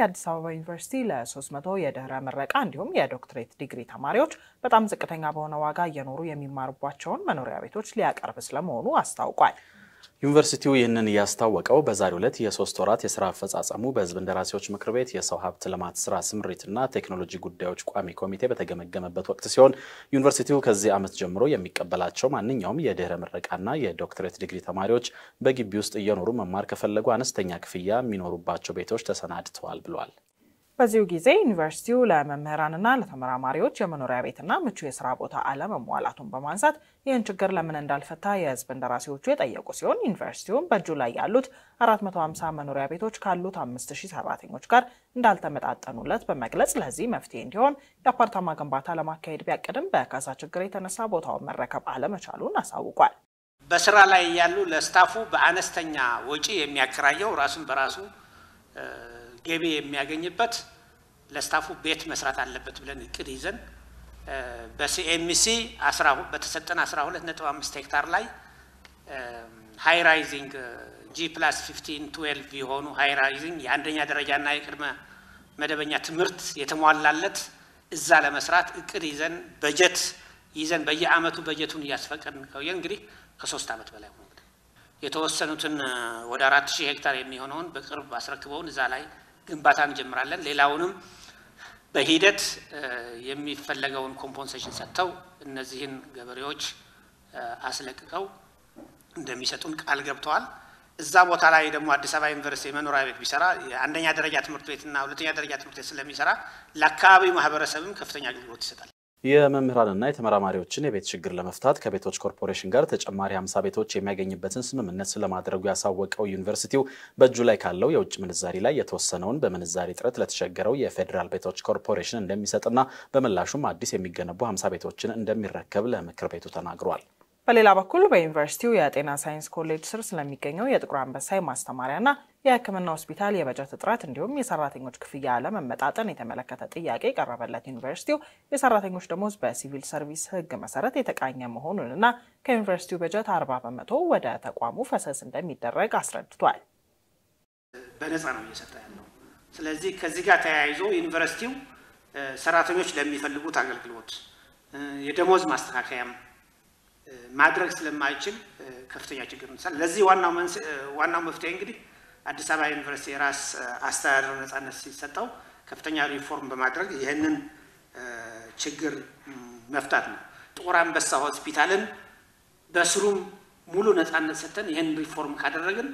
የአዲስ አበባ ዩኒቨርሲቲ ለሶስት መቶ የድህረ ምረቃ እንዲሁም የዶክትሬት ዲግሪ ተማሪዎች በጣም ዝቅተኛ በሆነ ዋጋ እየኖሩ የሚማሩባቸውን መኖሪያ ቤቶች ሊያቀርብ ስለመሆኑ አስታውቋል። ዩኒቨርሲቲው ይህንን እያስታወቀው በዛሬው ዕለት የሶስት ወራት የስራ አፈጻጸሙ በህዝብ እንደራሴዎች ምክር ቤት የሰው ሀብት ልማት ስራ ስምሪትና ቴክኖሎጂ ጉዳዮች ቋሚ ኮሚቴ በተገመገመበት ወቅት ሲሆን ዩኒቨርሲቲው ከዚህ ዓመት ጀምሮ የሚቀበላቸው ማንኛውም የድህረ ምረቃና የዶክትሬት ዲግሪ ተማሪዎች በግቢ ውስጥ እየኖሩ መማር ከፈለጉ አነስተኛ ክፍያ የሚኖሩባቸው ቤቶች ተሰናድተዋል ብሏል። በዚሁ ጊዜ ዩኒቨርሲቲው ለመምህራንና ለተመራማሪዎች የመኖሪያ ቤትና ምቹ የስራ ቦታ አለመሟላቱን በማንሳት ይህን ችግር ለምን እንዳልፈታ የህዝብ እንደራሴዎቹ የጠየቁ ሲሆን ዩኒቨርሲቲውም በእጁ ላይ ያሉት 450 መኖሪያ ቤቶች ካሉት 5000 ሰራተኞች ጋር እንዳልተመጣጠኑለት በመግለጽ ለዚህ መፍትሄ እንዲሆን የአፓርታማ ግንባታ ለማካሄድ ቢያቅድም በካሳ ችግር የተነሳ ቦታውን መረከብ አለመቻሉን አሳውቋል። በስራ ላይ ያሉ ለስታፉ በአነስተኛ ወጪ የሚያከራየው ራሱን በራሱ ገቢ የሚያገኝበት ለስታፉ ቤት መስራት አለበት ብለን እቅድ ይዘን በሲኤምሲ በተሰጠን 12 5 ሄክታር ላይ ሃይራይዚንግ ጂ ፕላስ 15 12 የሆኑ ሃይራይዚንግ ራይዚንግ የአንደኛ ደረጃና የቅድመ መደበኛ ትምህርት የተሟላለት እዛ ለመስራት እቅድ ይዘን በጀት ይዘን በየአመቱ በጀቱን እያስፈቀድን ከውየ እንግዲህ ከሶስት አመት በላይ ሆነ። የተወሰኑትን ወደ አራት ሺህ ሄክታር የሚሆነውን በቅርብ አስረክበውን እዛ ላይ ግንባታ እንጀምራለን። ሌላውንም በሂደት የሚፈለገውን ኮምፖንሴሽን ሰጥተው እነዚህን ገበሬዎች አስለቅቀው እንደሚሰጡን ቃል ገብተዋል። እዛ ቦታ ላይ ደግሞ አዲስ አበባ ዩኒቨርሲቲ የመኖሪያ ቤት ቢሰራ የአንደኛ ደረጃ ትምህርት ቤትና ሁለተኛ ደረጃ ትምህርት ቤት ስለሚሰራ ለአካባቢው ማህበረሰብም ከፍተኛ አገልግሎት ይሰጣል። የመምህራንና የተመራማሪዎችን የቤት ችግር ለመፍታት ከቤቶች ኮርፖሬሽን ጋር ተጨማሪ 50 ቤቶች የሚያገኝበትን ስምምነት ስለማድረጉ ያሳወቀው ዩኒቨርሲቲው በእጁ ላይ ካለው የውጭ ምንዛሪ ላይ የተወሰነውን በምንዛሪ እጥረት ለተቸገረው የፌዴራል ቤቶች ኮርፖሬሽን እንደሚሰጥና በምላሹም አዲስ የሚገነቡ 50 ቤቶችን እንደሚረከብ ለምክር ቤቱ ተናግሯል። በሌላ በኩል በዩኒቨርሲቲው የጤና ሳይንስ ኮሌጅ ስር ስለሚገኘው የጥቁር አንበሳ የማስተማሪያና የሕክምና ሆስፒታል የበጀት እጥረት እንዲሁም የሰራተኞች ክፍያ አለመመጣጠን የተመለከተ ጥያቄ የቀረበለት ዩኒቨርሲቲው የሰራተኞች ደሞዝ በሲቪል ሰርቪስ ሕግ መሰረት የተቃኘ መሆኑንና ከዩኒቨርሲቲው በጀት አርባ በመቶ ወደ ተቋሙ ፈሰስ እንደሚደረግ አስረድቷል። በነጻ ነው እየሰጠ ያለው። ስለዚህ ከዚህ ጋር ተያይዞ ዩኒቨርሲቲው ሰራተኞች ለሚፈልጉት አገልግሎት የደሞዝ ማስተካከያም ማድረግ ስለማይችል ከፍተኛ ችግር ነሳል። ለዚህ ዋናው መፍትሄ እንግዲህ አዲስ አበባ ዩኒቨርሲቲ የራስ አስተዳደር ነጻነት ሲሰጠው ከፍተኛ ሪፎርም በማድረግ ይህንን ችግር መፍታት ነው። ጥቁር አንበሳ ሆስፒታልን በስሩም ሙሉ ነጻነት ሰጥተን ይህን ሪፎርም ካደረግን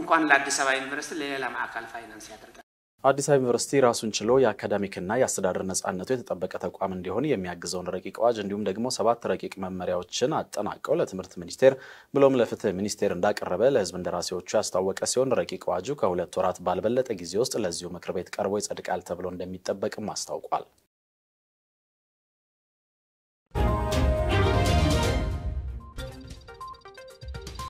እንኳን ለአዲስ አበባ ዩኒቨርሲቲ ለሌላ ማዕከል ፋይናንስ ያደርጋል። አዲስ አበባ ዩኒቨርሲቲ ራሱን ችሎ የአካዳሚክና የአስተዳደር ነጻነቱ የተጠበቀ ተቋም እንዲሆን የሚያግዘውን ረቂቅ አዋጅ እንዲሁም ደግሞ ሰባት ረቂቅ መመሪያዎችን አጠናቀው ለትምህርት ሚኒስቴር ብሎም ለፍትህ ሚኒስቴር እንዳቀረበ ለህዝብ እንደራሴዎቹ ያስታወቀ ሲሆን ረቂቅ አዋጁ ከሁለት ወራት ባልበለጠ ጊዜ ውስጥ ለዚሁ ምክር ቤት ቀርቦ ይጸድቃል ተብሎ እንደሚጠበቅም አስታውቋል።